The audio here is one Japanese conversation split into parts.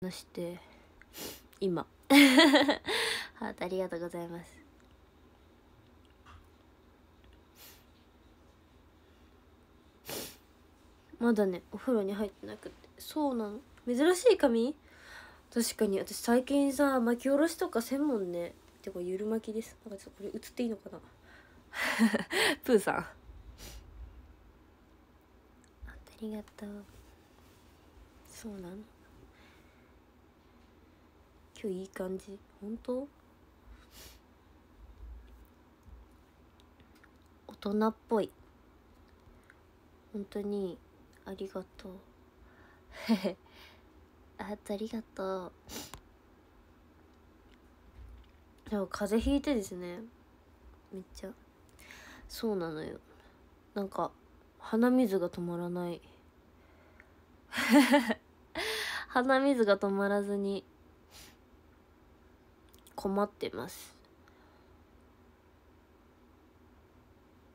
そして今ハートありがとうございますまだねお風呂に入ってなくてそうなの珍しい髪確かに私最近さ巻き下ろしとか専門もんねてかゆる巻きですなんかちょっとこれ映っていいのかな プーさんありがとうそうなの今日いい感じ本当大人っぽい本当にありがとうあありがとうでも風邪ひいてですねめっちゃそうなのよなんか鼻水が止まらない鼻水が止まらずに困ってます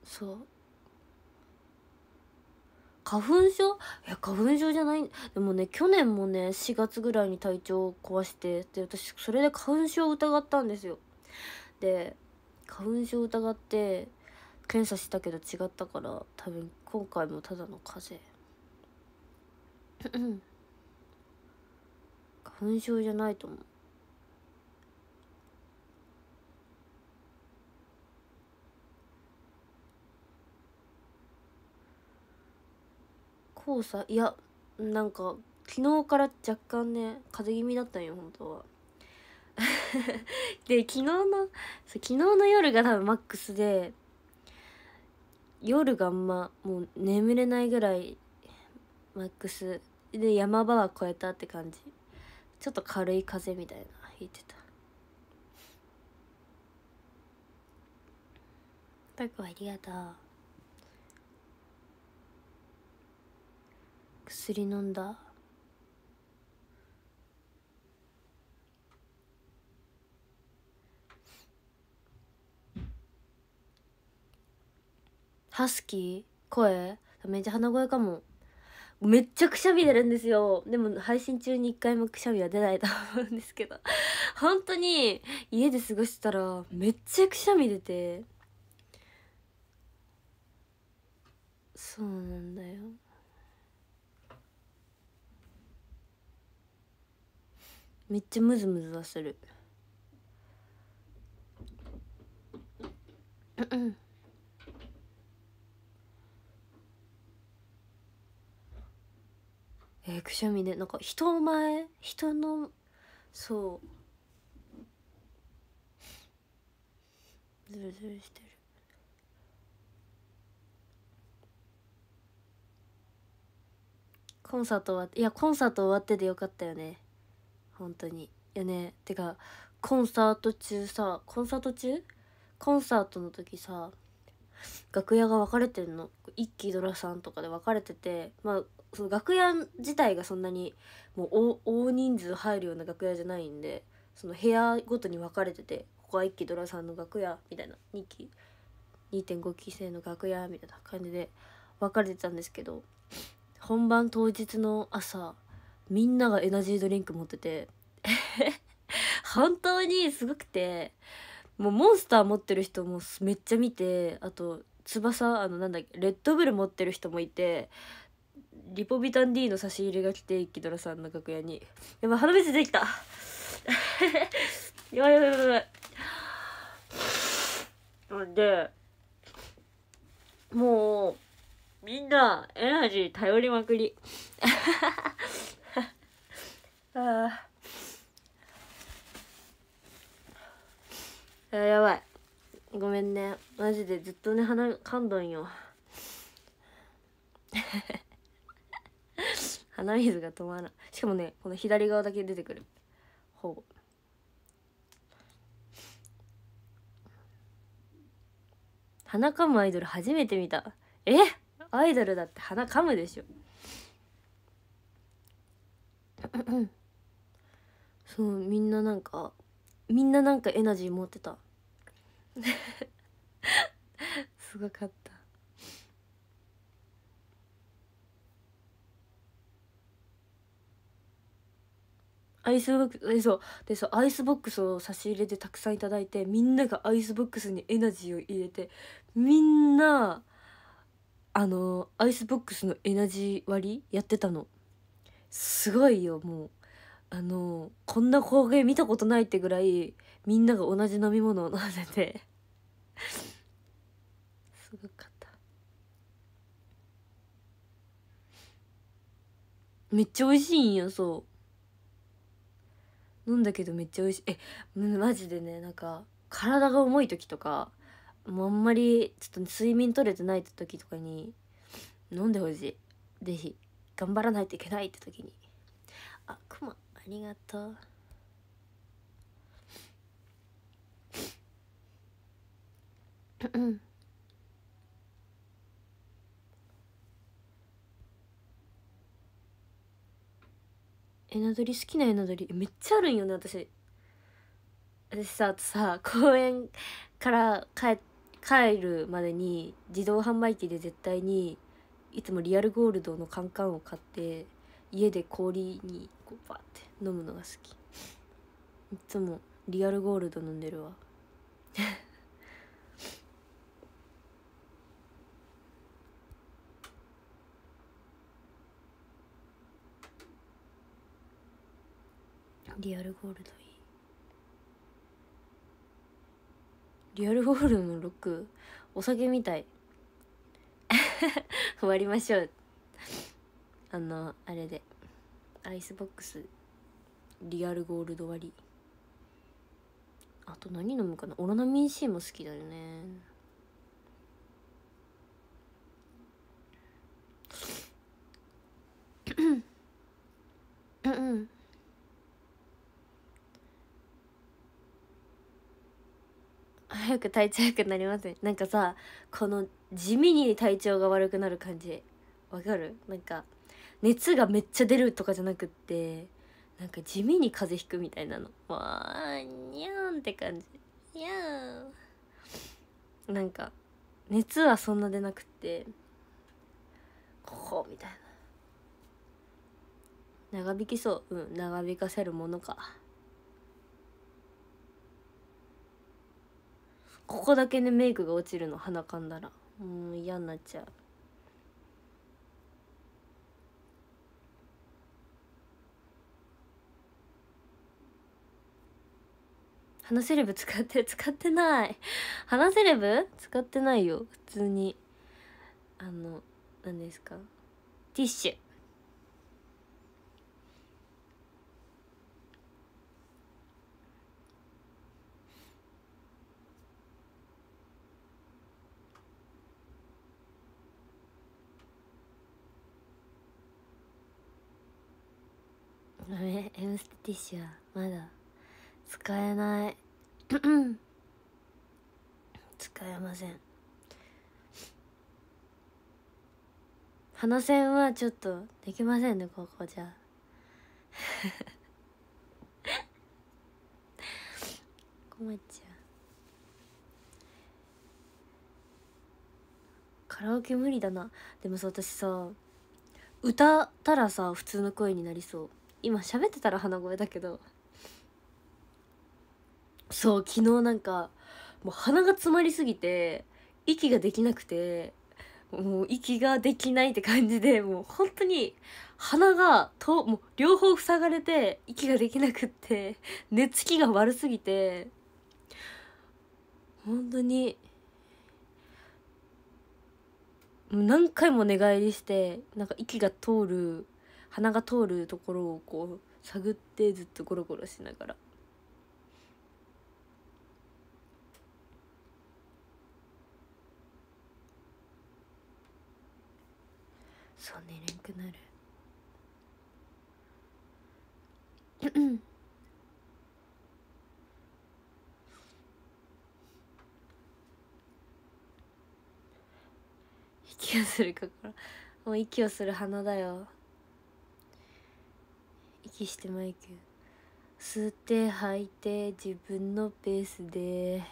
そう花粉症いや花粉症じゃないでもね去年もね4月ぐらいに体調を壊してで私それで花粉症を疑ったんですよで花粉症を疑って検査したけど違ったから多分今回もただの風邪 花粉症じゃないと思う黄砂いやなんか昨日から若干ね風邪気味だったんよ本当は で昨日の昨日の夜が多分マックスで夜があんまもう眠れないぐらいマックスで山場は越えたって感じちょっと軽い風みたいな引いてたタコありがとう薬飲んだハスキー声めっちゃ鼻声かもめっちゃくしゃみ出るんですよでも配信中に一回もくしゃみは出ないと 思うんですけど本当に家で過ごしてたらめっちゃくしゃみ出てそうなんだよめっちゃムズムズはするえー、くしゃみで、ね、なんか人前人のそうズルズルしてるコンサート終わっていやコンサート終わってでよかったよね本当にやねてかコンサート中さコンサート中コンサートの時さ楽屋が分かれてんの一期ドラさんとかで分かれててまあその楽屋自体がそんなにもう大人数入るような楽屋じゃないんでその部屋ごとに分かれててここは一期ドラさんの楽屋みたいな2期2.5期生の楽屋みたいな感じで分かれてたんですけど本番当日の朝みんながエナジードリンク持ってて 本当にすごくてもうモンスター持ってる人もめっちゃ見てあと翼あのなんだっけレッドブル持ってる人もいてリポビタン D の差し入れが来て一気ドラさんの楽屋にやばい鼻水できたい やばいやばいやばいでもうみんなエナジー頼りまくり でずっとね鼻かんどんよ 鼻水が止まらないしかもねこの左側だけ出てくるほぼ鼻かむアイドル初めて見たえアイドルだって鼻かむでしょそうみんななんかみんななんかエナジー持ってた すごかったアイスボックスそうでそうアイスボックスを差し入れでたくさんいただいてみんながアイスボックスにエナジーを入れてみんなあのアイスボックスのエナジー割りやってたのすごいよもうあのこんな光景見たことないってぐらいみんなが同じ飲み物を飲んでてめっちゃ美味しいんよそう飲んだけどめっちゃ美味しいえマジでねなんか体が重い時とかもうあんまりちょっと睡眠取れてない時とかに飲んでほしい是非頑張らないといけないって時にあくまありがとううんエナドリ好きなエナドリめっちゃあるんよね私私さあとさ公園から帰帰るまでに自動販売機で絶対にいつもリアルゴールドのカンカンを買って家で氷にこうバって飲むのが好きいつもリアルゴールド飲んでるわリアルゴールドいいリアルゴールドッ6お酒みたい 終わりましょうあのあれでアイスボックスリアルゴールド割りあと何飲むかなオロナミン C も好きだよねうんうん早く体調良くなりますなんかさこの地味に体調が悪くなる感じわかるなんか熱がめっちゃ出るとかじゃなくってなんか地味に風邪ひくみたいなのわーにゃーんって感じにゃーんなんか熱はそんな出なくってこうみたいな長引きそううん長引かせるものかここだけねメイクが落ちるの鼻かんだらうん嫌になっちゃう鼻セレブ使って使ってない鼻セレブ使ってないよ普通にあの何ですかティッシュエムステティッシュはまだ使えない使えません鼻線はちょっとできませんねここじゃ 困っちゃうカラオケ無理だなでもさ私さ歌ったらさ普通の声になりそう今喋ってたら鼻声だけどそう昨日なんかもう鼻が詰まりすぎて息ができなくてもう息ができないって感じでもう本当に鼻がともう両方塞がれて息ができなくって寝つきが悪すぎて本当に何回も寝返りしてなんか息が通る鼻が通るところをこう探ってずっとゴロゴロしながら。そう寝れんくなる息をするかからもう息をする鼻だよ息してマイク吸って吐いて自分のペースで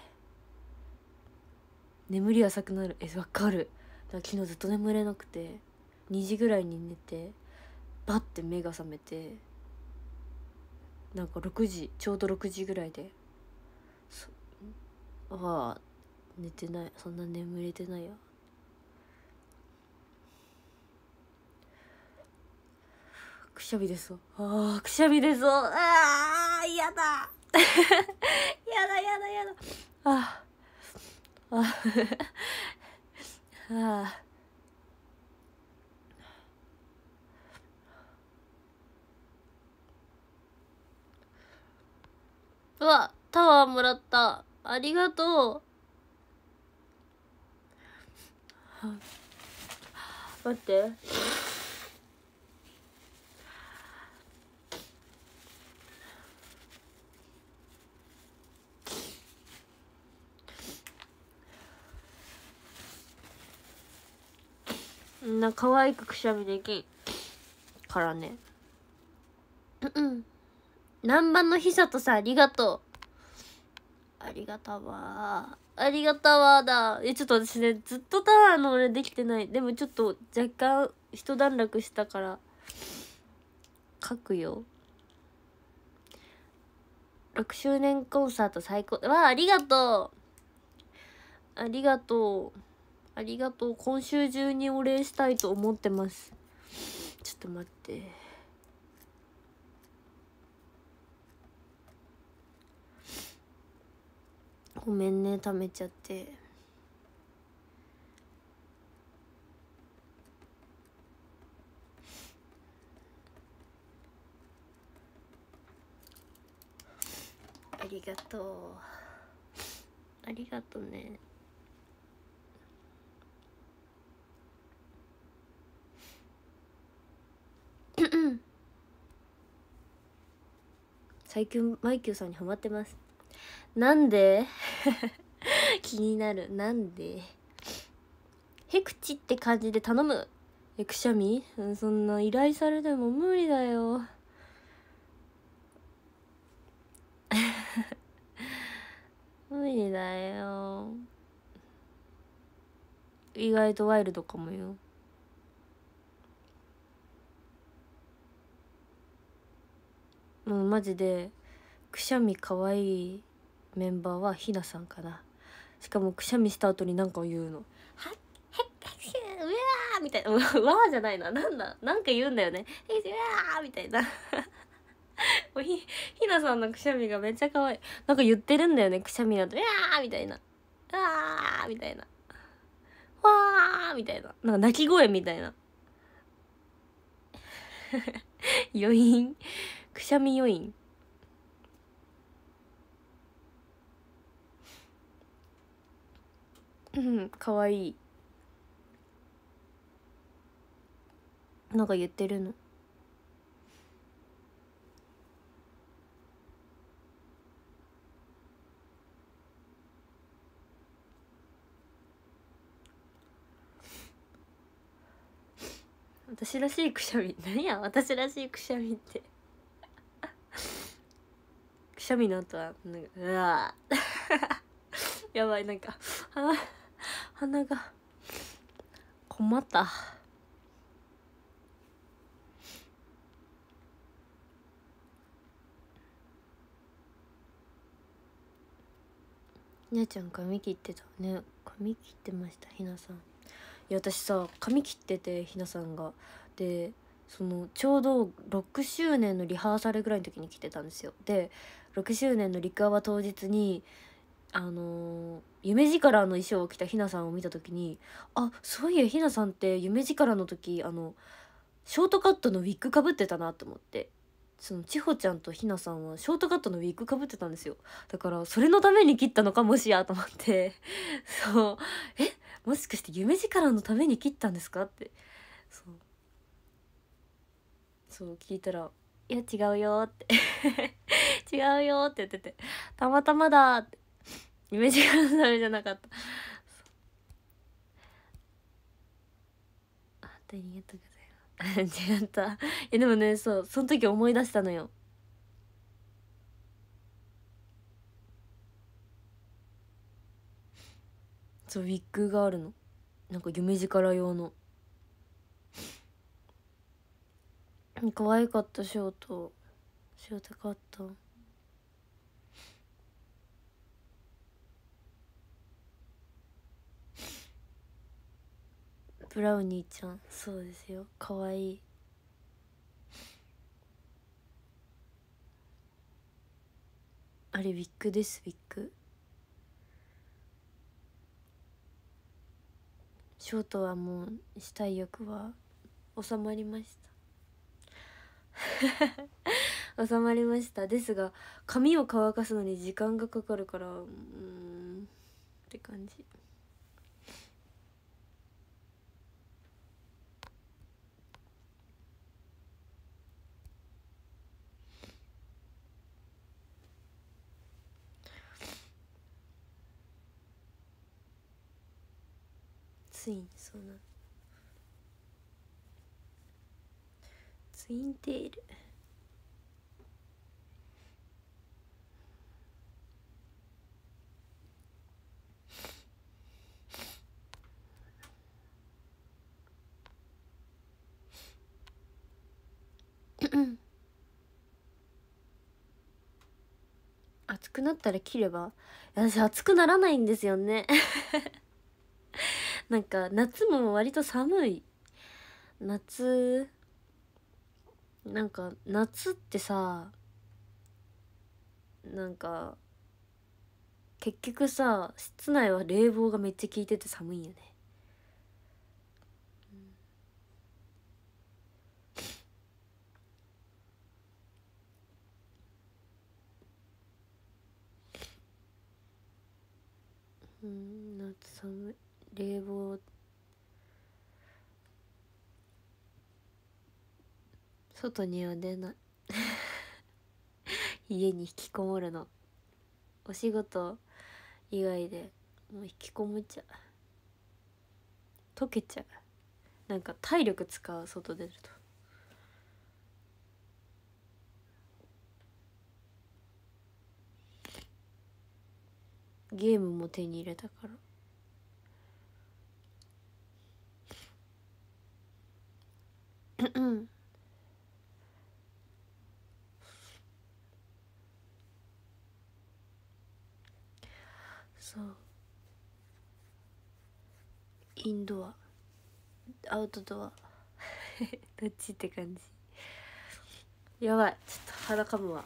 眠り浅くなるえわかる昨日ずっと眠れなくて2時ぐらいに寝てバッて目が覚めてなんか6時ちょうど6時ぐらいでああ寝てないそんな眠れてないよくしゃみですうああくしゃみですうああやだ やだやだやだあああああうわタワーもらったありがとう待ってんな可愛くくしゃみできんからねうん南蛮のひさとさんありがとうありがたわありがたわだえちょっと私ねずっとタワーの俺できてないでもちょっと若干一段落したから書くよ6周年コンサート最高わあありがとうありがとうありがとう。今週中にお礼したいと思ってます。ちょっと待って。ごめんね、貯めちゃって。ありがとう。ありがとね。うん最近マイキューさんにハマってますなんで 気になるなんでへくちって感じで頼むえくしゃみそんな依頼されても無理だよ 無理だよ意外とワイルドかもよもうマジでくしゃみかわいいメンバーはひなさんかなしかもくしゃみした後に何か言うの「はっへっくしゅうわー」みたいな「わー」じゃないななんだなんか言うんだよね「へっうわー」みたいな もうひひなさんのくしゃみがめっちゃ可愛いなんか言ってるんだよねくしゃみだと「うわー」みたいな「うわー」みたいな「わー」みたいななんか泣き声みたいな 余韻くしゃみ余韻うんかわいいなんか言ってるの私らしいくしゃみ何や私らしいくしゃみってくしゃみの後はなんかうわ やばいなんか鼻鼻が困った姉ちゃん髪切ってたね髪切ってましたひなさんいや私さ髪切っててひなさんがでそのちょうど6周年のリハーサルぐらいの時に来てたんですよで6周年の陸アワ当日にあのー、夢力の衣装を着たひなさんを見た時にあそういえひなさんって夢力の時あのショートカットのウィッグかぶってたなと思ってその千穂ちゃんとひなさんはショートカットのウィッグかぶってたんですよだからそれのために切ったのかもしやと思って そうえもしかして夢力のために切ったんですかってそうそう聞いたらいや違うよ」って「違うよ」って言ってて「たまたまだ」って夢違うそれじゃなかったありがとうございます違ったえでもねそうその時思い出したのよそうウィッグがあるのなんか夢力用の可愛かったショートショートかったブラウニーちゃんそうですよ可愛いあれウィッグですウィッグショートはもうしたい欲は収まりました 収まりましたですが髪を乾かすのに時間がかかるからうんって感じついにそうなるィンテール 暑くなったら切れば私暑くならないんですよね なんか夏も割と寒い夏なんか夏ってさなんか結局さ室内は冷房がめっちゃ効いてて寒いよね、うん、夏寒い冷房外には出ない 家に引きこもるのお仕事以外でもう引きこもっちゃう溶けちゃうなんか体力使う外出るとゲームも手に入れたからうんうんうインドアアウトドア どっちって感じやばいちょっと鼻かむわ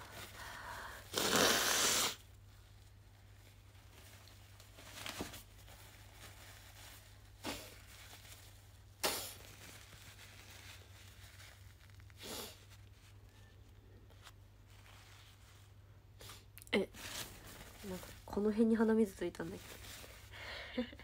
の辺に鼻水ついたんだけど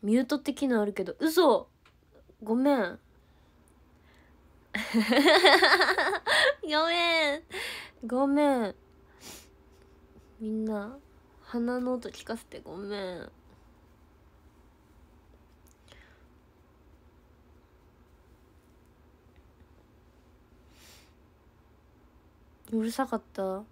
ミュートって機能あるけど嘘ごめん ごめんごめんみんな鼻の音聞かせてごめんうるさかった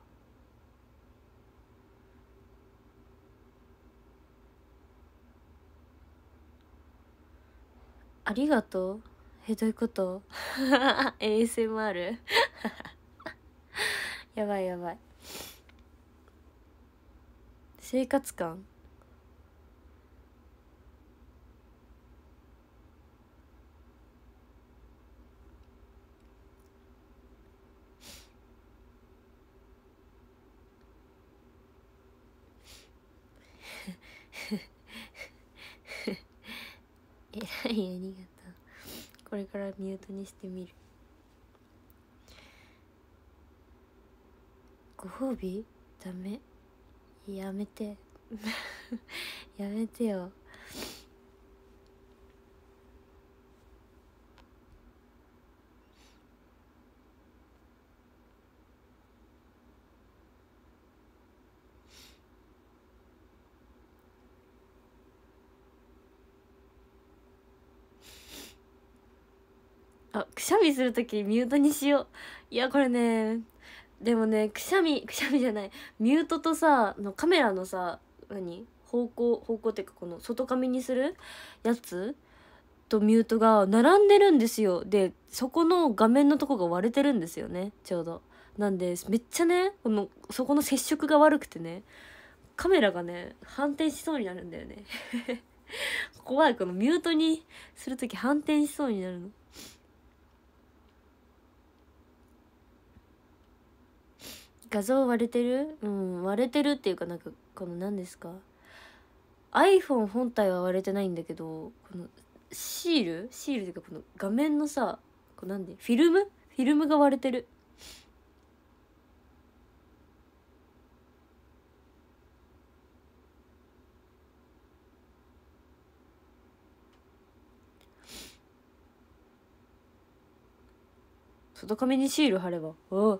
ありがとうえどういうこと ?ASMR やばいやばい生活感ミュートにしてみるご褒美ダメやめて やめてよしゃみする時ミュートにしよういやこれねでもねくしゃみくしゃみじゃないミュートとさのカメラのさ何方向方向っていうかこの外髪にするやつとミュートが並んでるんですよでそこの画面のとこが割れてるんですよねちょうどなんでめっちゃねこのそこの接触が悪くてねカメラがね反転しそうになるんだよね 怖いこのミュートにする時反転しそうになるの。画像割れてるうん割れてるっていうかなんかこの何ですか iPhone 本体は割れてないんだけどこのシールシールっていうかこの画面のさこうなんでフィルムフィルムが割れてる外壁にシール貼ればお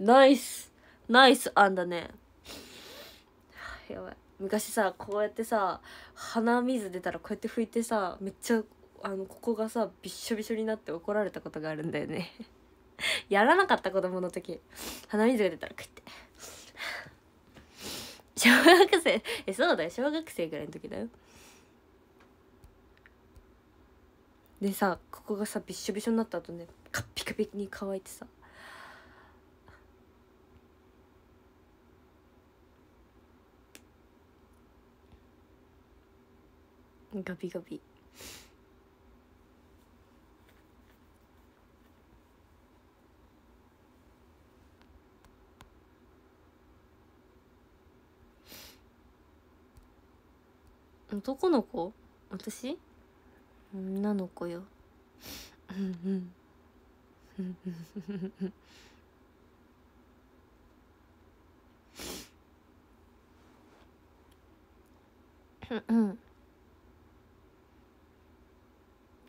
ナイスナイス案だねやばい昔さこうやってさ鼻水出たらこうやって拭いてさめっちゃあのここがさびっしょびしょになって怒られたことがあるんだよね やらなかった子供の時鼻水が出たらクッて 小学生えそうだよ小学生ぐらいの時だよでさここがさびっしょびしょになった後ねカッピカピに乾いてさガビガビ男の子私女の子ようんうんうんうん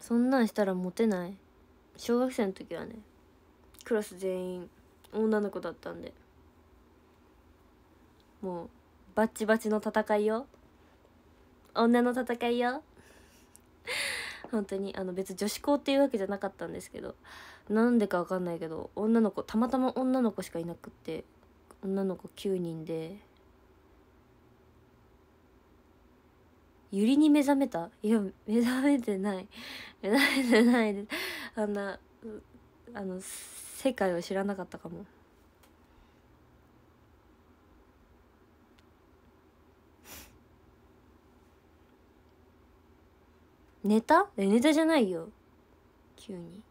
そんなんしたらモテない小学生の時はねクラス全員女の子だったんでもうバッチバチの戦いよ女の戦いよ 本当にあの別女子校っていうわけじゃなかったんですけどなんでか分かんないけど女の子たまたま女の子しかいなくって女の子9人でゆりに目覚めた いや目覚めてない 目覚めてないで あんなあの世界を知らなかったかも。ネタえネタじゃないよ急に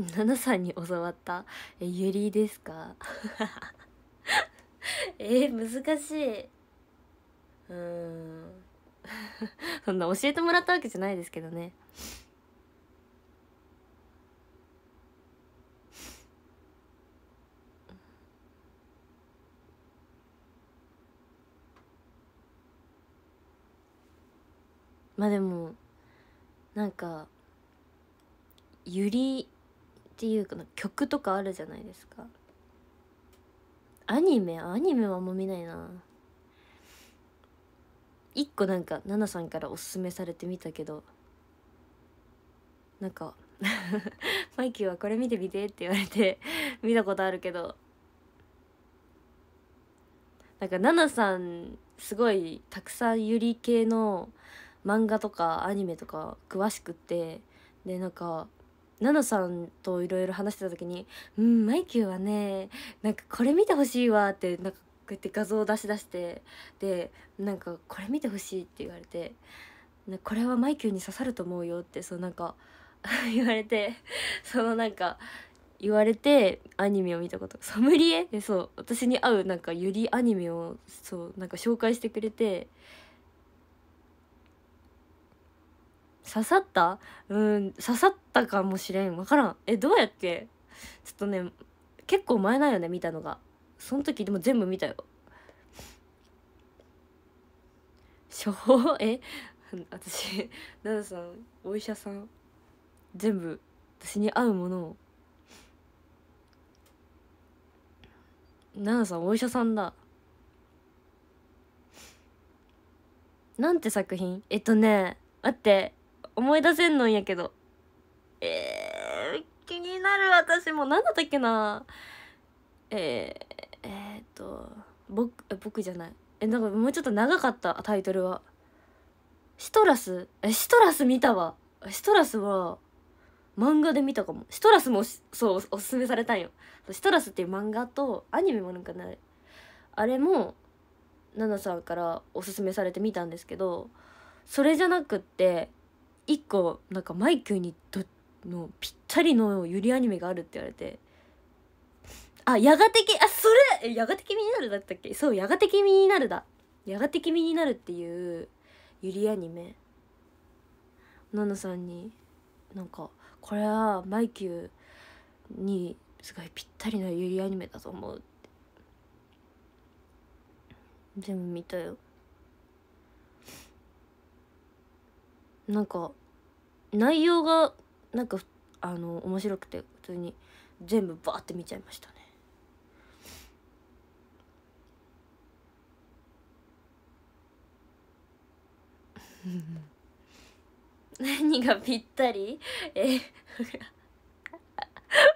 7さんに教わったえゆりですか えー、難しいうん そんな教えてもらったわけじゃないですけどねまあでもなんかゆりっていうか曲とかあるじゃないですかアニメアニメはあんま見ないな一個なんか奈々さんからおすすめされてみたけどなんか マイキーはこれ見てみてって言われて 見たことあるけどなんか奈々さんすごいたくさんユリ系の漫画とかアニメとか詳しくってでなんかナナさんといろいろ話してた時に「うんマイキューはねなんかこれ見てほしいわ」ってなんかこうやって画像を出し出してでなんか「これ見てほしい」って言われて「これはマイキューに刺さると思うよ」ってそうなんか 言われてそのなんか言われてアニメを見たことソムリエでそう私に合うなんかゆりアニメをそうなんか紹介してくれて刺さったうん刺さったかもしれん分からんえどうやってちょっとね結構前だよね見たのがその時でも全部見たよ処方え私奈々さんお医者さん全部私に合うものを奈々さんお医者さんだなんて作品えっとね待って思い出せんのんやけど。えー、気になる私も。何だったっけなえー、えー、っと、僕、僕じゃない。え、なんかもうちょっと長かった、タイトルは。シトラスえ、シトラス見たわ。シトラスは、漫画で見たかも。シトラスも、そう、おすすめされたんよ。シトラスっていう漫画と、アニメもなんかね、あれも、ナナさんからおすすめされて見たんですけど、それじゃなくって、一個なんかマイキューにとのぴったりのゆりアニメがあるって言われてあやがてきあそれやがて君になるだったっけそうやがて君になるだやがて君になるっていうゆりアニメナナさんになんかこれはマイキューにすごいぴったりなゆりアニメだと思うって全部見たよなんか内容がなんかあの面白くて普通に全部バーって見ちゃいましたね。何がぴったりえ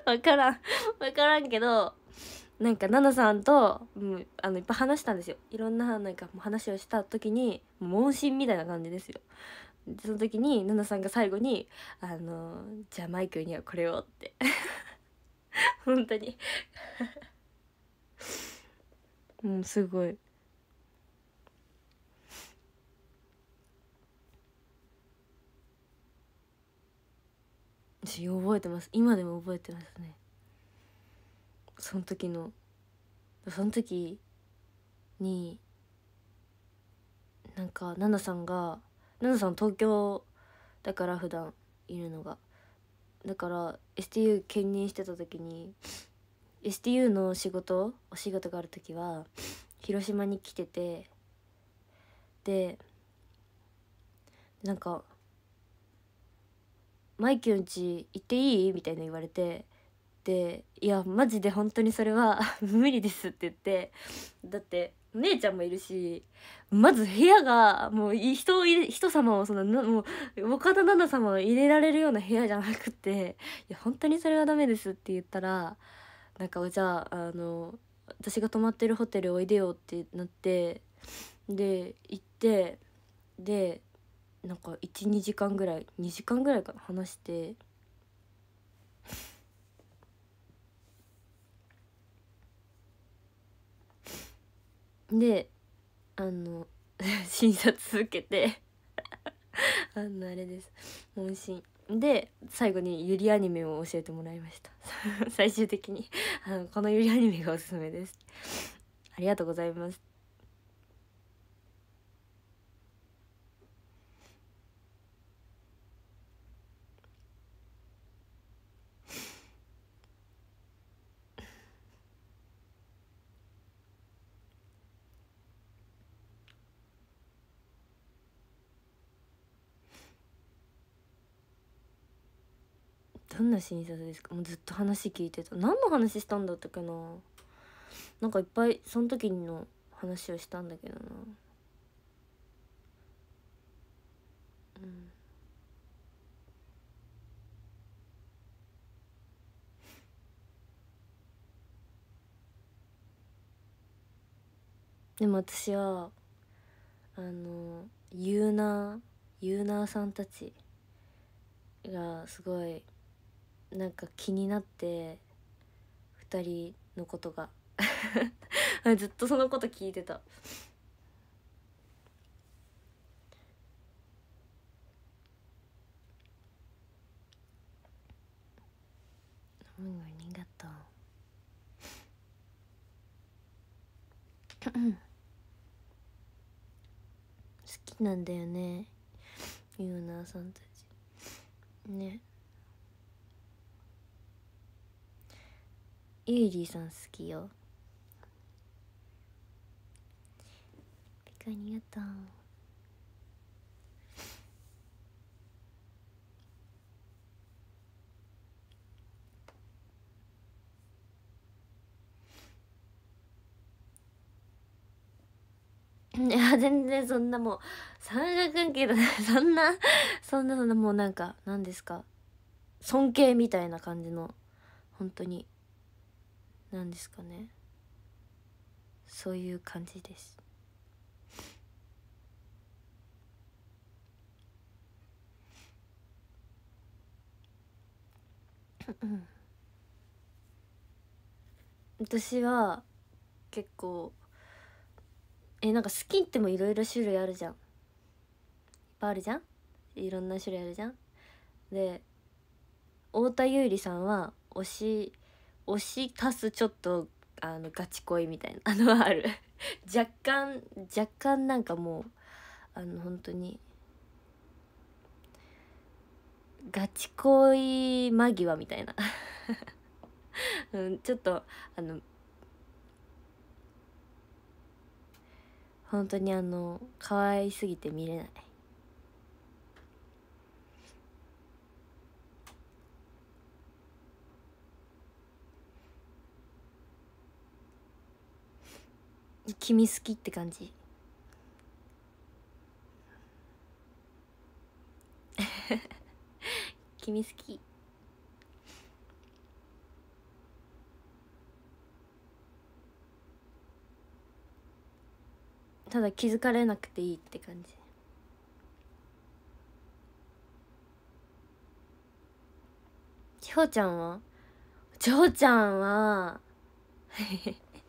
分からん分からんけどなんか奈々さんと、うん、あのいっぱい話したんですよいろんななんかも話をした時に問診みたいな感じですよその時に奈々さんが最後に「あのじゃあマイクにはこれを」って 本当にも うすごい。私覚えてます今でも覚えてますねその時のその時になんか奈々さんがルナさん東京だから普段いるのがだから STU 兼任してた時に STU の仕事お仕事がある時は広島に来ててでなんか「マイキュンち行っていい?」みたいな言われてで「いやマジで本当にそれは 無理です」って言ってだって姉ちゃんもいるしまず部屋がもう人を人様をそのもう岡田奈々様を入れられるような部屋じゃなくって「いや本当にそれはダメです」って言ったらなんかじゃああの私が泊まってるホテルおいでよってなってで行ってでなんか12時間ぐらい2時間ぐらいかな話してであの 診察受けて あのあれです問診で最後にゆりアニメを教えてもらいました 最終的にあの「このゆりアニメがおすすめです」ありがとうございますんな診察ですかもうずっと話聞いてた何の話したんだったっけななんかいっぱいその時の話をしたんだけどなうんでも私はあのユーナーユーナーさんたちがすごいなんか気になって2人のことが ずっとそのこと聞いてた。うん、ありがとう。好きなんだよね、ユーナーさんたち。ね。ユージさん好きよピカありがとう いや全然そんなもう三者関係だね そんなそんなそんなもうなんか何ですか尊敬みたいな感じの本当になんですかねそういう感じですうん私は結構えなんかスキンってもいろいろ種類あるじゃんいっぱいあるじゃんいろんな種類あるじゃんで太田優里さんは推し押し足すちょっとあのガチ恋みたいなのはある 若干若干なんかもうあの本当にガチ恋間際みたいな うん、ちょっとあの本当にあの可愛すぎて見れない君好きって感じ 君好きただ気づかれなくていいって感じ千穂ちゃんは千穂ちゃんは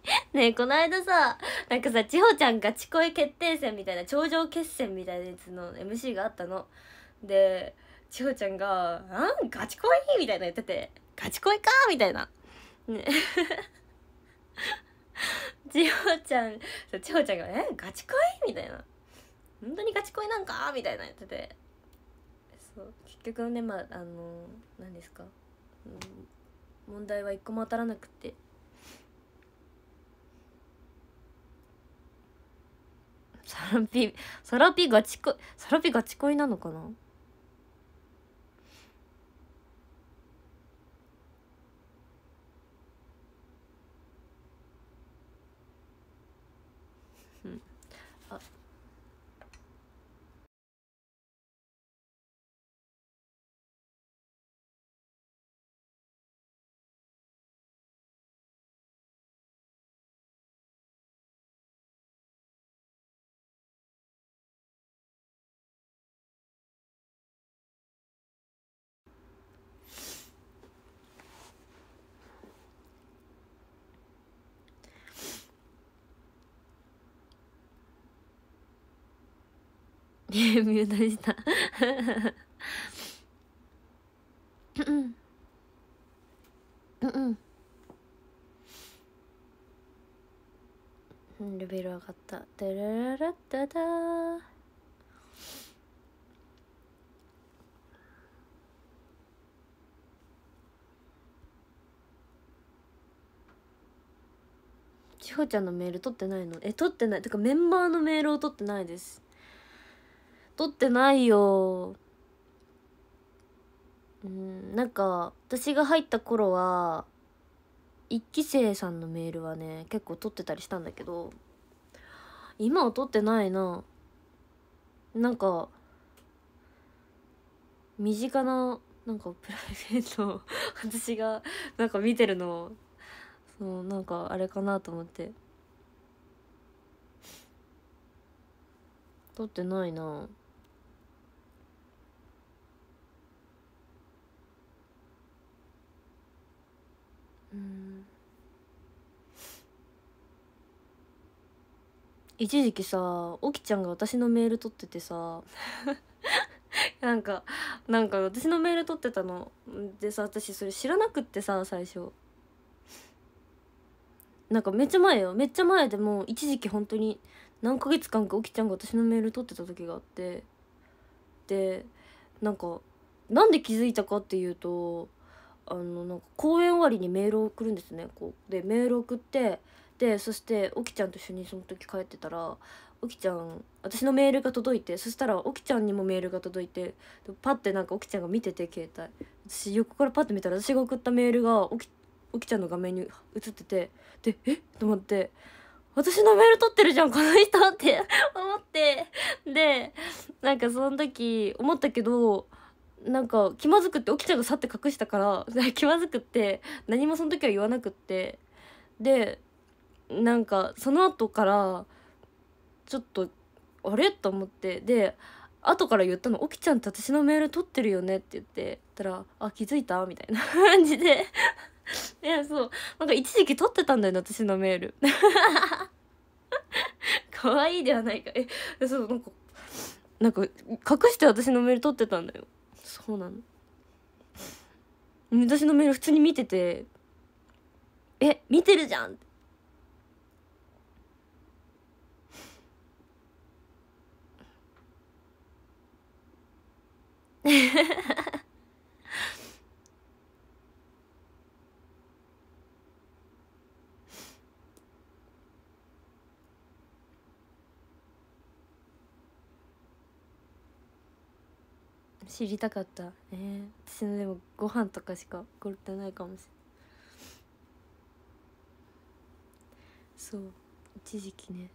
ねえこの間さなんかさ千穂ちゃんガチ恋決定戦みたいな頂上決戦みたいなやつの MC があったので千穂ちゃんが「あんガチ恋!」みたいな言ってて「ガチ恋か!」みたいなね 千穂ちゃん千穂ちゃんが「えガチ恋?」みたいな「本当にガチ恋なんか?」みたいな言っててそう結局ねまああの何ですか、うん、問題は一個も当たらなくて。サロピ、サロピガチ恋、サロピガチ恋なのかなミュートしたうんうんレベル上がったダラララダダーちちゃんのメール取ってないのえ取ってないてかメンバーのメールを取ってないです撮ってないようんなんか私が入った頃は1期生さんのメールはね結構撮ってたりしたんだけど今は撮ってないななんか身近ななんかプライベート 私がなんか見てるのそうなんかあれかなと思って撮ってないなうん一時期さおきちゃんが私のメール取っててさ なんかなんか私のメール取ってたのでさ私それ知らなくってさ最初なんかめっちゃ前よめっちゃ前でも一時期本当に何ヶ月間かおきちゃんが私のメール取ってた時があってでなんかなんで気づいたかっていうとあのなんか公演終わりにメールを送るんですねこうでメール送ってでそしておきちゃんと一緒にその時帰ってたらおきちゃん私のメールが届いてそしたらおきちゃんにもメールが届いてパッてなんかおきちゃんが見てて携帯私横からパッて見たら私が送ったメールがおきおきちゃんの画面に映っててでえっと思って私のメール取ってるじゃんこの人って思ってでなんかその時思ったけどなんか気まずくって起きちゃんがさって隠したから 気まずくって何もその時は言わなくってでなんかその後からちょっとあれと思ってで後から言ったの「起きちゃんって私のメール取ってるよね」って言ってたら「あ気づいた?」みたいな 感じでいやそうなんか一時期取ってたんだよね私のメール 可愛いではないかえそうなんかなんか隠して私のメール取ってたんだよそうなの私のメール普通に見てて「え見てるじゃん!」知りたかったええー、私のでもご飯とかしか送ってないかもしれないそう一時期ね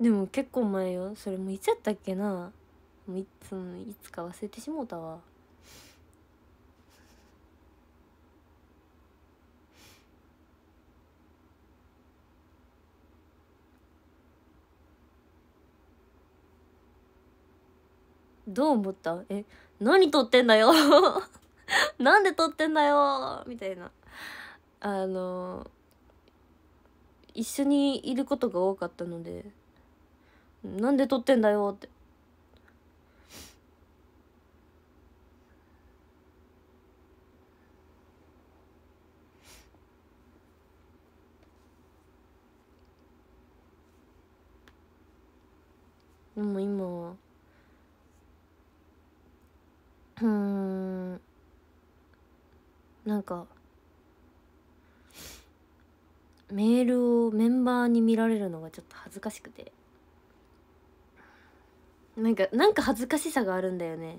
でも結構前よそれもいつやったっけなもういつもいつか忘れてしもうたわどう思ったえ何撮ってんだよ なんで撮ってんだよみたいなあの一緒にいることが多かったのでなんで撮ってんだよってでも今はうんなんかメールをメンバーに見られるのがちょっと恥ずかしくてなんかなんか恥ずかしさがあるんだよね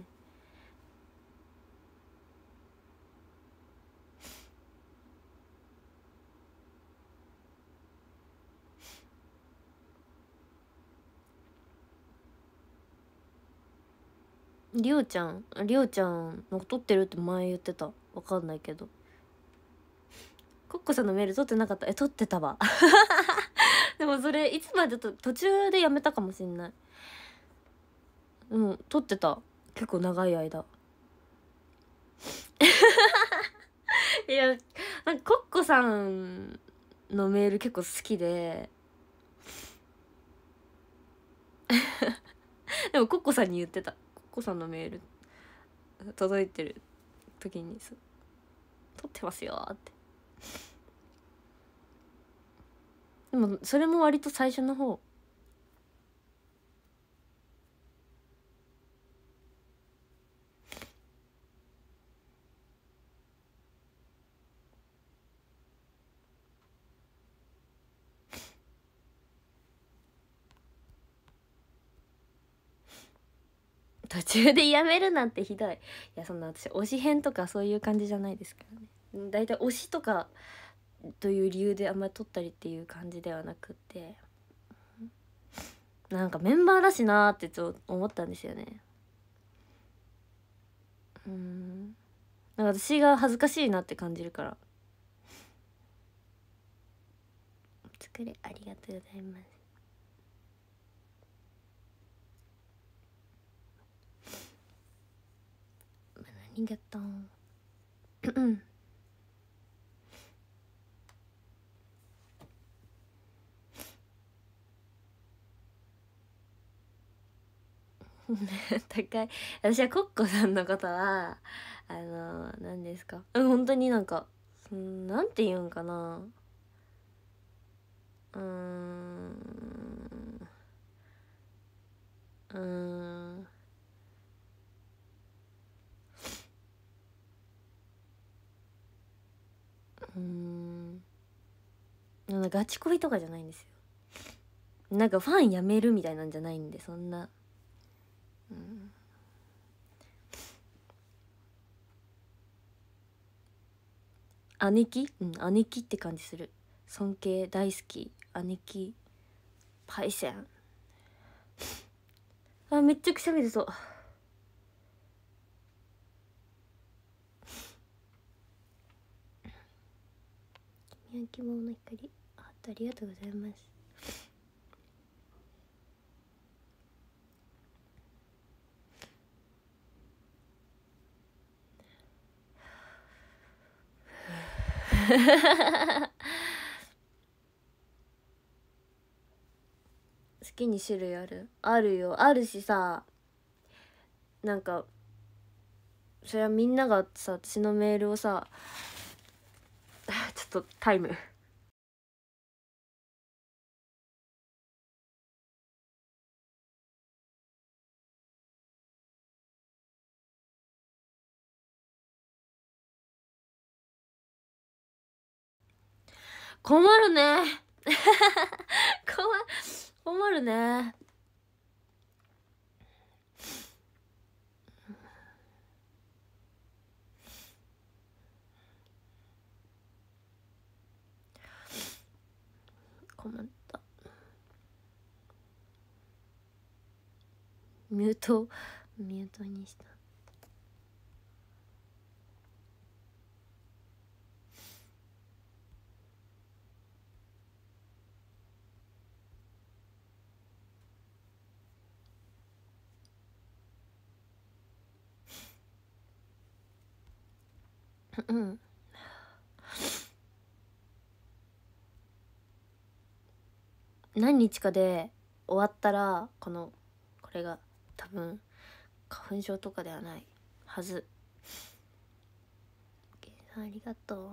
りょうちゃんりょうちゃん撮ってるって前言ってたわかんないけどコッコさんのメール撮ってなかったえ撮ってたわ でもそれいつまでと途中でやめたかもしんないうん撮ってた結構長い間 いやなんかコッコさんのメール結構好きで でもコッコさんに言ってたさんのメール届いてる時に「撮ってますよ」って。でもそれも割と最初の方中でやめるなんてひどいいやそんな私推し編とかそういう感じじゃないですからね大体推しとかという理由であんまり撮ったりっていう感じではなくってなんかメンバーだしなーってちょっと思ったんですよねうんなんか私が恥ずかしいなって感じるから作れありがとうございます이겼다高い私はコッコさんのことはあの何ですかうん本当になんかなんて言うんかなうんうんうんなんかガチ恋とかじゃないんですよなんかファンやめるみたいなんじゃないんでそんなうん姉貴うん姉貴って感じする尊敬大好き姉貴パイセンあめっちゃくしゃみ出そうん希望の光ハートありがとうございます好きに種類あるあるよあるしさなんかそれはみんながさ私のメールをさストタイム困るね 困るね困ったミュートミュートにしたうん何日かで終わったらこのこれが多分花粉症とかではないはずありがと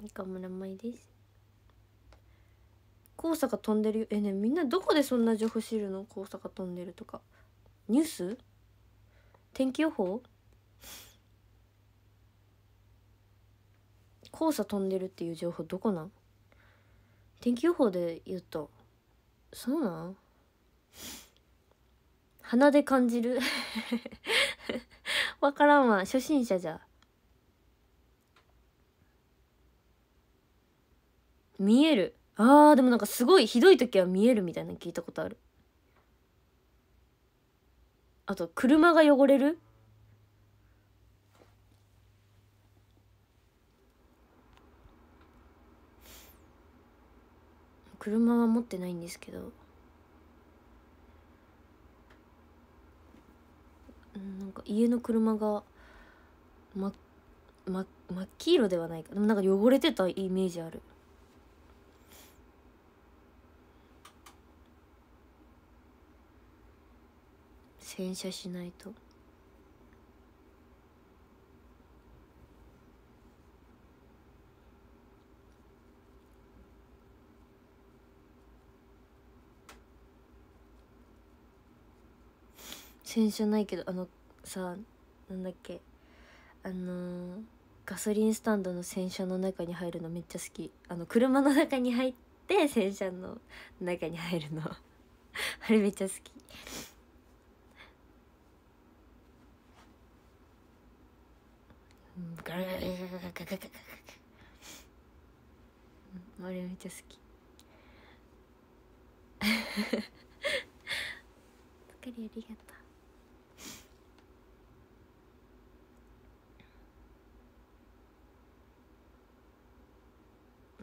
う中村舞です黄砂が飛んでるよえねみんなどこでそんな情報知るの黄砂が飛んでるとかニュース天気予報黄砂飛んでるっていう情報どこなん天気予報で言ったそうなん鼻で感じる わからんわ初心者じゃ見えるあーでもなんかすごいひどい時は見えるみたいなの聞いたことあるあと車が汚れる車は持ってないんですけどなんか家の車がま、ま、真っ黄色ではないかでもなんか汚れてたイメージある洗車しないと。洗車ないけどあのさなんだっけあのー、ガソリンスタンドの洗車の中に入るのめっちゃ好きあの車の中に入って洗車の中に入るの あれめっちゃ好きガガガガガガあれめっちゃ好き 疲れありがとう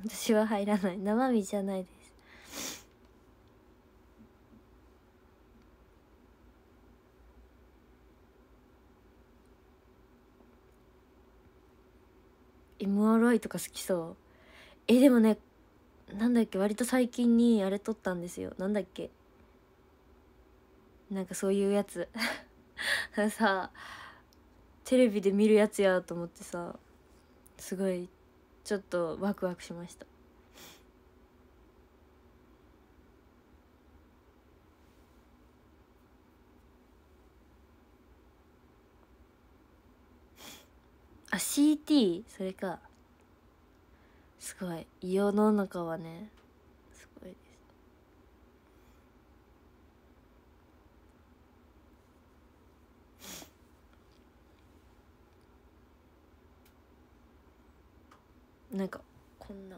私は入らない生身じゃないですエムアロイとか好きそうえでもねなんだっけ割と最近にあれ撮ったんですよなんだっけなんかそういうやつ さテレビで見るやつやと思ってさすごいちょっとワクワクしましたあ CT それかすごい世の中はねなんかこんな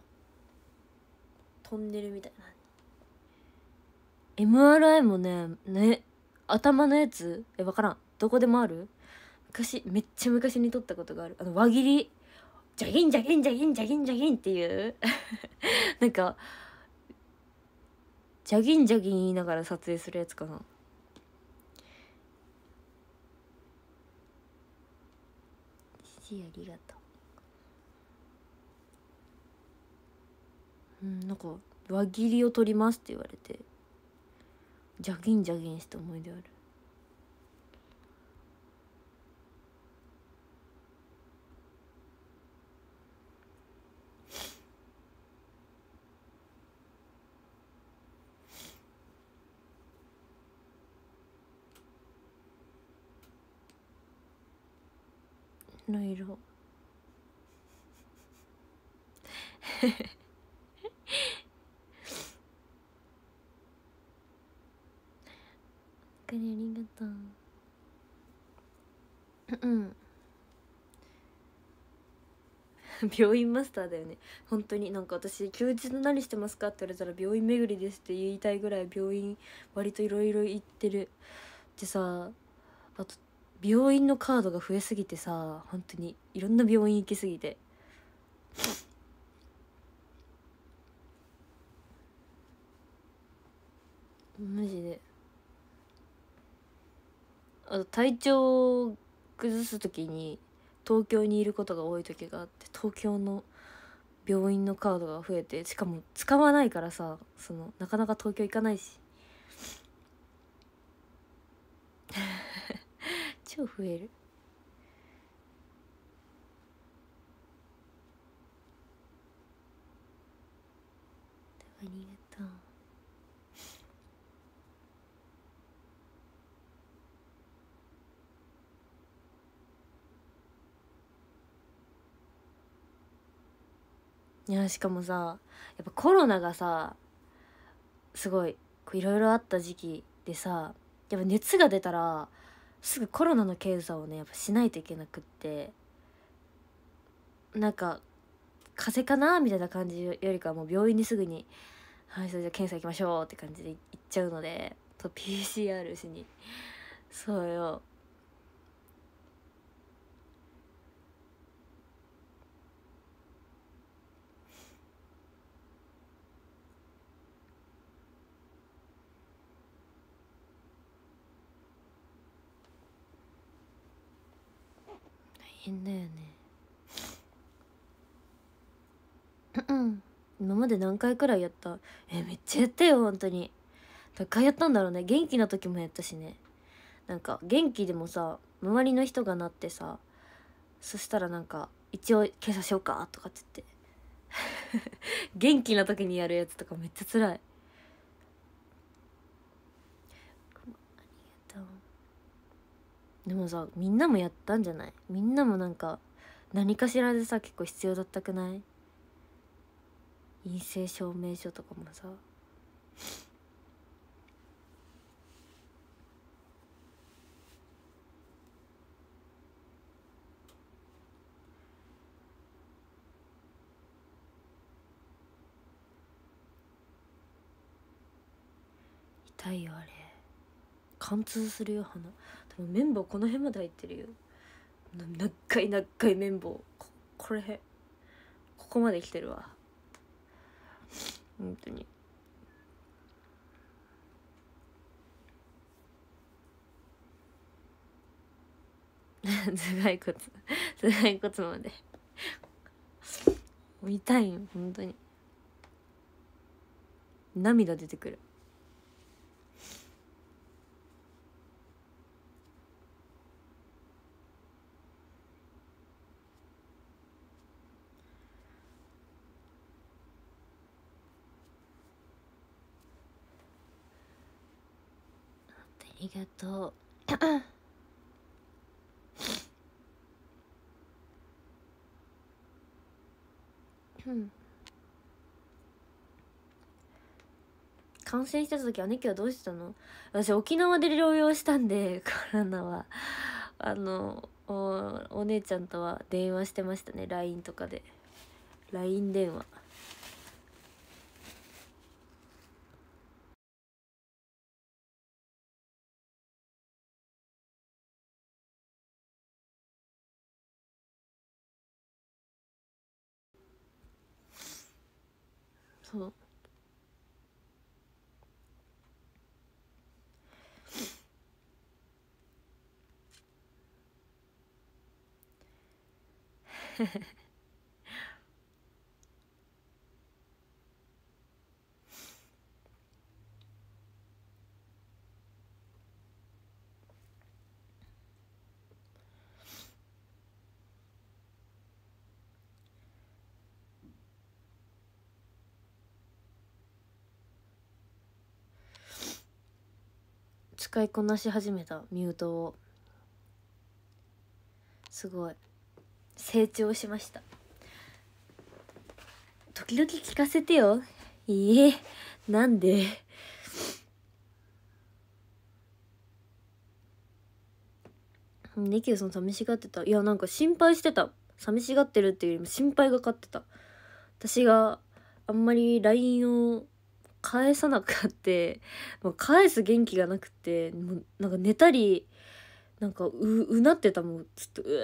トンネルみたいな MRI もねね頭のやつえ分からんどこでもある昔めっちゃ昔に撮ったことがあるあの輪切りジャギンジャギンジャギンジャギンジャギンっていう なんかジャギンジャギン言いながら撮影するやつかなありがとううん、なんか輪切りを取りますって言われてジャギンジャギンした思い出あるの色。ありがとううん病院マスターだよね本当になんか私休日の何してますかって言われたら病院巡りですって言いたいぐらい病院割といろいろ行ってるでさあと病院のカードが増えすぎてさ本当にいろんな病院行きすぎてマジであと体調を崩す時に東京にいることが多い時があって東京の病院のカードが増えてしかも使わないからさそのなかなか東京行かないし 超増えるいやしかもさやっぱコロナがさすごいいろいろあった時期でさやっぱ熱が出たらすぐコロナの検査をねやっぱしないといけなくってなんか風邪かなみたいな感じよりかはもう病院にすぐに「はいそれじゃあ検査行きましょう」って感じで行っちゃうのでと PCR しにそうよ変だよね今まで何回くらいやったえめっちゃやったよ本当に何回やったんだろうね元気な時もやったしねなんか元気でもさ周りの人がなってさそしたらなんか一応検査しようかとかって言って 元気な時にやるやつとかめっちゃ辛いでもさみんなもやったんじゃないみんなもなんか何かしらでさ結構必要だったくない陰性証明書とかもさ貫通するよ鼻でも綿棒この辺まで入ってるよ長い長い綿棒ここれここまで来てるわ本当に 頭蓋骨頭蓋骨まで痛いよ本当に涙出てくるりがとう感染した時姉貴はどうしたの私沖縄で療養したんで コロナはあのお姉ちゃんとは電話してましたね LINE とかで LINE 電話 使いこなし始めたミュートをすごい。成長しました時々聞かせてよいいえなんでネキューさん寂しがってたいやなんか心配してた寂しがってるっていうよりも心配がかってた私があんまり LINE を返さなくって、まあ、返す元気がなくてもうなんか寝たりなんかううなってたもんちょっとうわ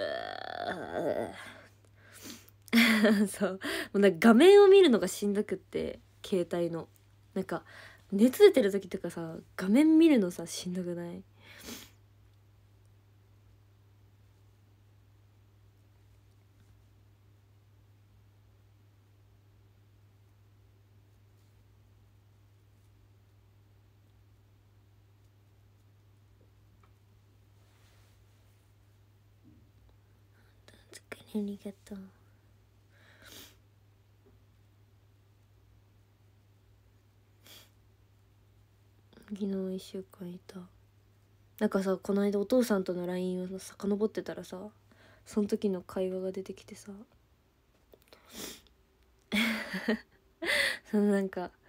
そうもうなんか画面を見るのがしんどくって携帯のなんか熱出てる時とかさ画面見るのさしんどくないりがとう昨日1週間いたなんかさこの間お父さんとの LINE を遡ってたらさその時の会話が出てきてさ そのなんか「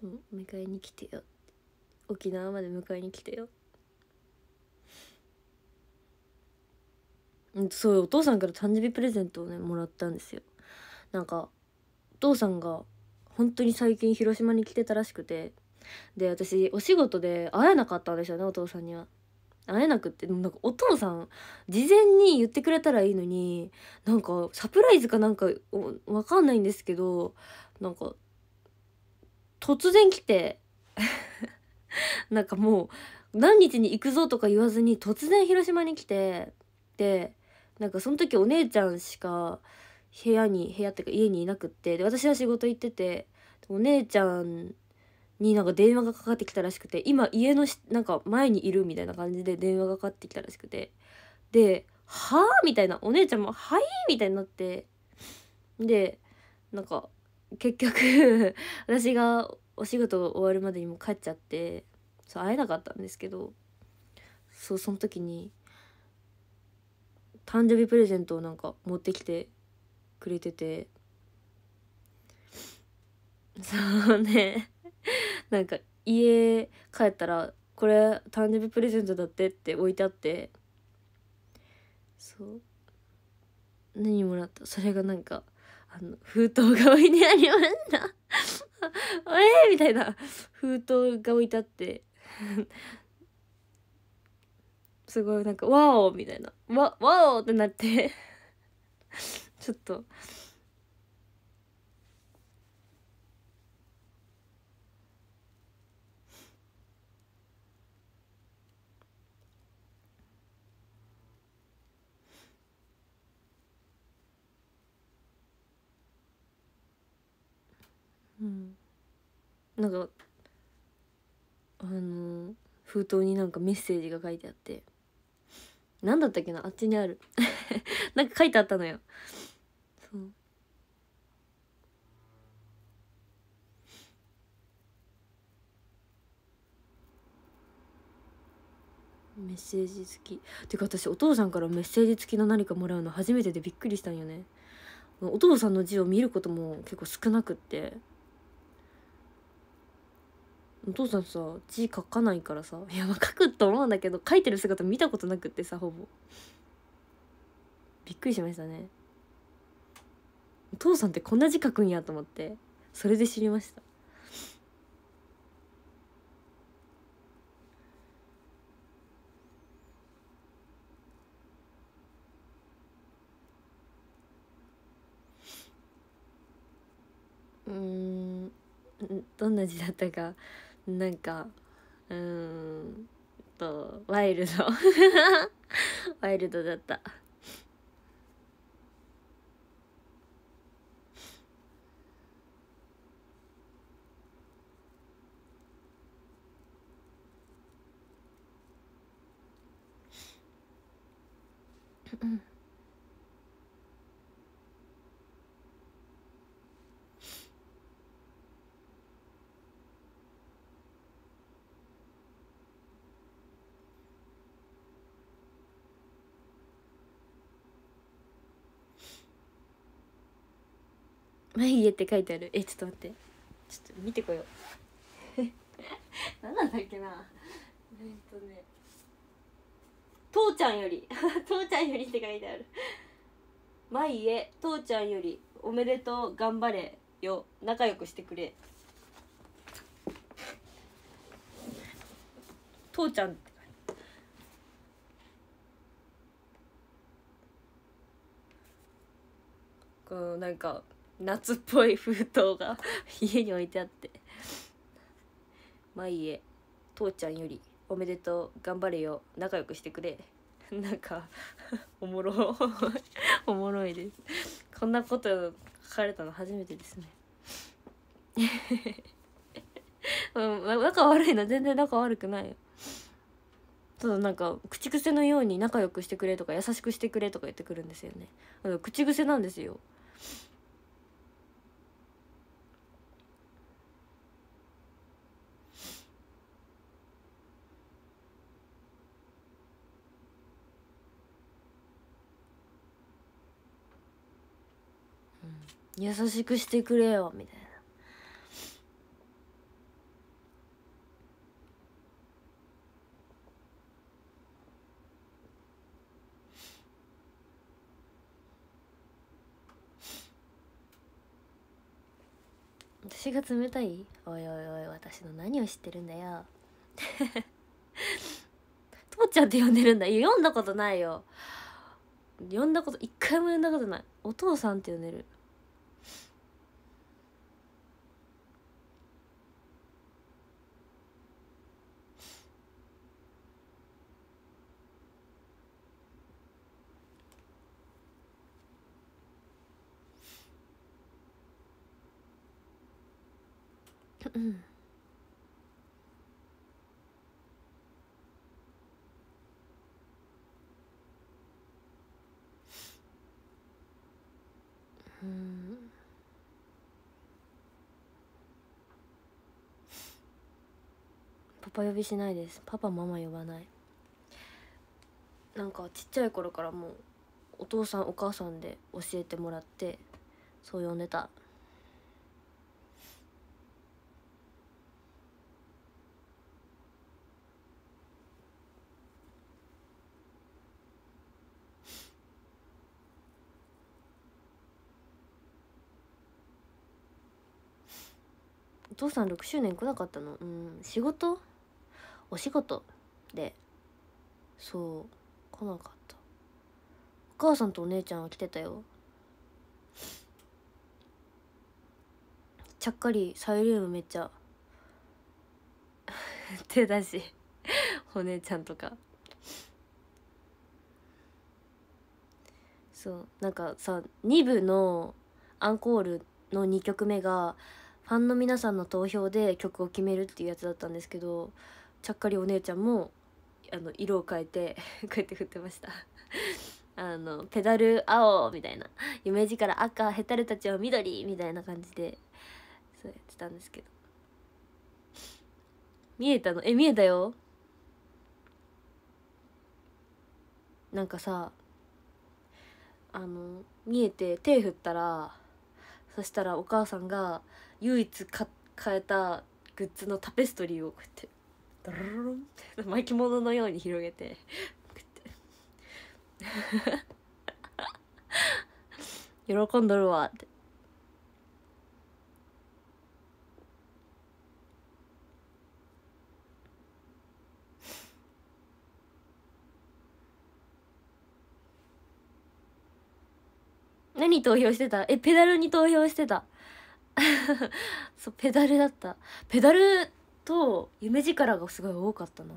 その迎えに来てよ」沖縄まで迎えに来てよ」そうお父さんから誕生日プレゼントをねもらったんですよなんかお父さんが本当に最近広島に来てたらしくてで私お仕事で会えなかったんですよねお父さんには会えなくってでもなんかお父さん事前に言ってくれたらいいのになんかサプライズかなんかわかんないんですけどなんか突然来て なんかもう何日に行くぞとか言わずに突然広島に来てでなんかその時お姉ちゃんしか部屋に部屋っていうか家にいなくってで私は仕事行っててお姉ちゃんになんか電話がかかってきたらしくて今家のなんか前にいるみたいな感じで電話がかかってきたらしくてで「はあ?」みたいなお姉ちゃんも「はい?」みたいになってでなんか結局 私がお仕事終わるまでにも帰っちゃってそう会えなかったんですけどそうその時に誕生日プレゼントをなんか持ってきてくれててそうねなんか家帰ったら「これ誕生日プレゼントだって」って置いてあってそう何もらったそれがなんかあの封筒が置いてありました えーみたいな封筒が置いてあってすごいなんか「ワオ!」みたいな「ワわオ!」ってなって ちょっと。うん、なんかあの封筒になんかメッセージが書いてあって何だったっけなあっちにある なんか書いてあったのよそうメッセージ付きてか私お父さんからメッセージ付きの何かもらうの初めてでびっくりしたんよねお父さんの字を見ることも結構少なくってお父さんさ字書かないからさ いや書くと思うんだけど書いてる姿見たことなくってさほぼびっくりしましたねお父さんってこんな字書くんやと思ってそれで知りましたうんどんな字だったかなんかうーんとワイルド ワイルドだったうん眉毛って書いてあるえちょっと待ってちょっと見てこよう 何なんだっけなえっとね父ちゃんより 父ちゃんよりって書いてある毎へ父ちゃんよりおめでとう頑張れよ仲良くしてくれ父ちゃんってこのなんか夏っぽい封筒が 家に置いてあってまいいえ父ちゃんよりおめでとう頑張れよ仲良くしてくれなんか おもろ おもろいですこんなこと書かれたの初めてですね仲悪いな全然仲悪くないよただなんか口癖のように仲良くしてくれとか優しくしてくれとか言ってくるんですよね口癖なんですよ優しくしてくれよみたいな私が冷たいおいおいおい私の何を知ってるんだよ 父ちゃんって呼んでるんだよ読んだことないよ呼んだこと一回も呼んだことないお父さんって呼んでるパ呼びしないですパパママ呼ばないなんかちっちゃい頃からもうお父さんお母さんで教えてもらってそう呼んでたお父さん6周年来なかったのうん仕事お仕事でそう来なかったお母さんとお姉ちゃんは来てたよちゃっかりサイリウムめっちゃ 手だしお姉ちゃんとかそうなんかさ2部のアンコールの2曲目がファンの皆さんの投票で曲を決めるっていうやつだったんですけどちゃっかりお姉ちゃんもあの色を変えて こうやって振ってました あのペダル青みたいな夢力赤ヘタるたちは緑みたいな感じでそうやってたんですけど見えたのえ見えたよなんかさあの見えて手振ったらそしたらお母さんが唯一買えたグッズのタペストリーをこうやってドロロロンって巻物のように広げて喜んどるわって何投票してたえペダルに投票してた そうペダルだったペダルと夢力がすごい多かったな。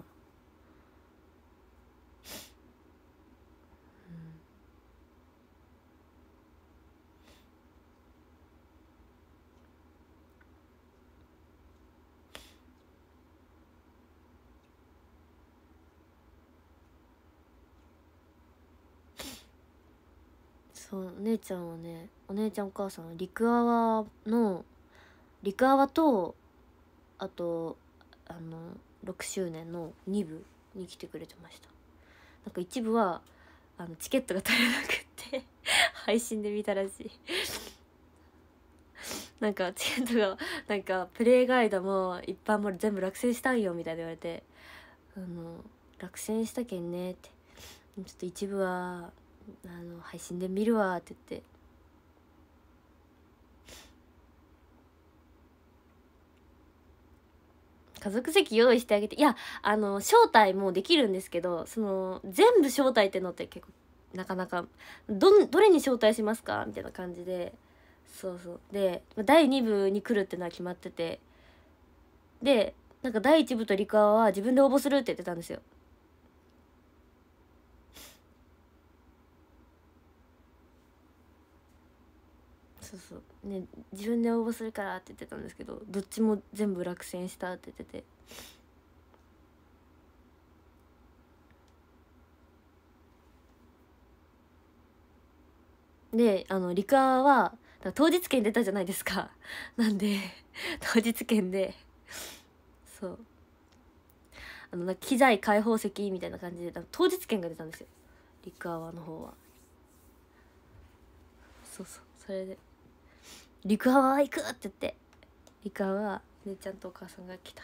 そうお姉ちゃんはねお姉ちゃんお母さんは陸泡の陸泡とあとあの6周年の2部に来てくれてましたなんか一部はあのチケットが足りなくって配信で見たらしいなんかチケットがなんかプレイガイドも一般も全部落選したんよみたいに言われてあの落選したけんねってちょっと一部はあの配信で見るわって言って家族席用意してあげていやあの招待もできるんですけどその全部招待ってのって結構なかなかどどれに招待しますかみたいな感じでそうそうで第2部に来るってのは決まっててでなんか第1部とリカは自分で応募するって言ってたんですよそうそうね、自分で応募するからって言ってたんですけどどっちも全部落選したって言ってて。であのリカは当日券出たじゃないですか なんで当日券でそうあの機材開放席みたいな感じで当日券が出たんですよリクアワの方はそうそうそれでリクはワ行くって言ってリクはワ姉ちゃんとお母さんが来た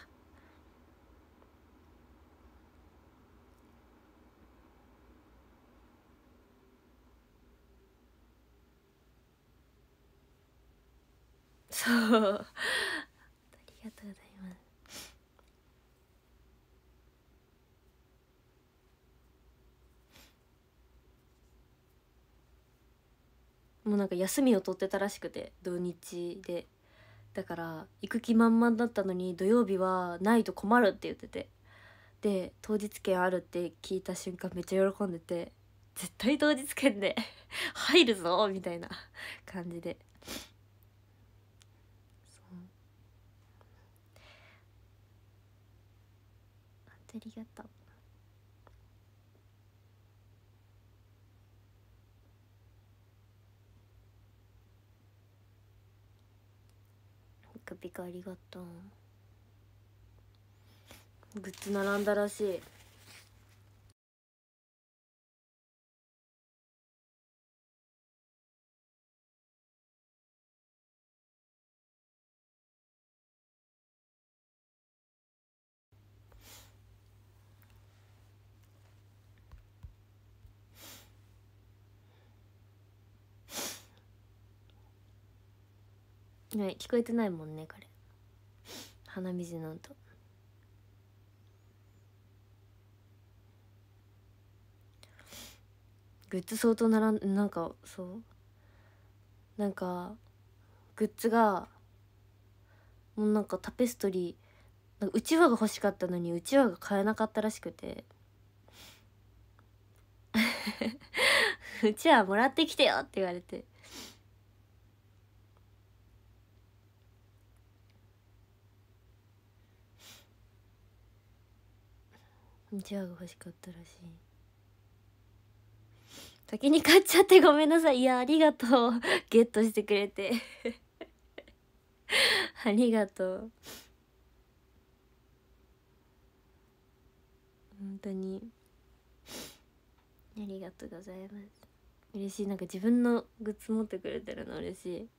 そうもうなんか休みを取ってたらしくて土日でだから行く気満々だったのに土曜日はないと困るって言っててで当日券あるって聞いた瞬間めっちゃ喜んでて絶対当日券で 入るぞみたいな 感じでありがとうカピカありがとうグッズ並んだらしいね聞こえてないもんね彼鼻水の音グッズ相当ならんなんかそうなんかグッズがもうなんかタペストリーうちわが欲しかったのにうちわが買えなかったらしくて うちわもらってきてよって言われてうちが欲しかったらしい先に買っちゃってごめんなさいいやありがとうゲットしてくれて ありがとう本当にありがとうございます嬉しいなんか自分のグッズ持ってくれてるの嬉しい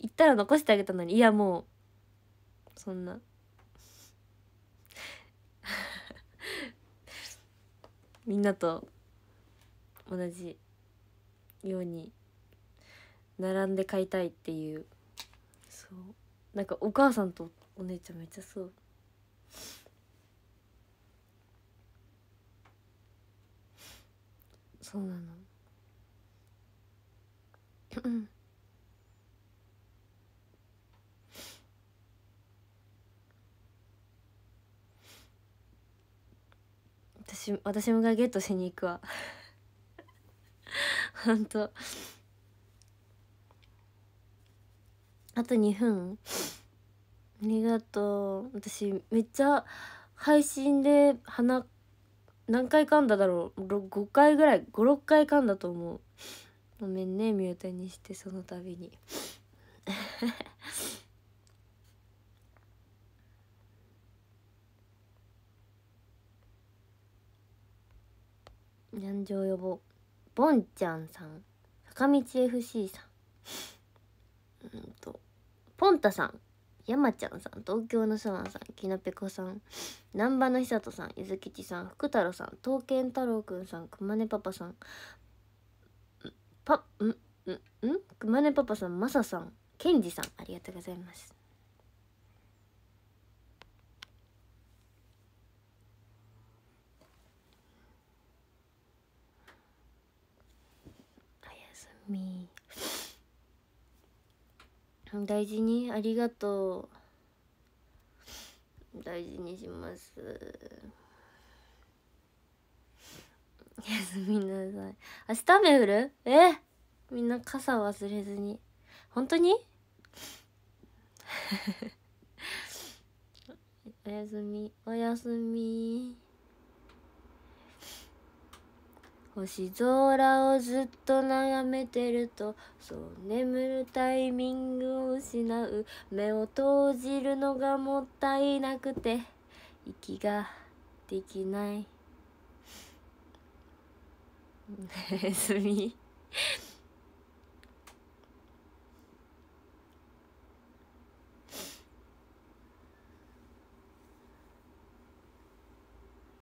行ったら残してあげたのにいやもうそんなみんなと同じように並んで買いたいっていうそうなんかお母さんとお姉ちゃんめっちゃそうそうなの私もがゲットしに行くわ ほんとあと2分ありがとう私めっちゃ配信で鼻何回噛んだだろう5回ぐらい56回噛んだと思うごめんねミュートにしてその度に難情予防ボンちゃんさん坂道 FC さんうんとポンタさん山ちゃんさん東京のさわさんきなぺこさん難波の久人さんゆずきちさん福太郎さん刀剣太郎くんさんくまねパパさんパんんんくまねパパさんまささんけんじさんありがとうございますみ大事にありがとう大事にしますおやすみなさい明日雨降るえみんな傘忘れずに本当に おやすみおやすみ星空をずっと眺めてるとそう眠るタイミングを失う目を閉じるのがもったいなくて息ができない 休み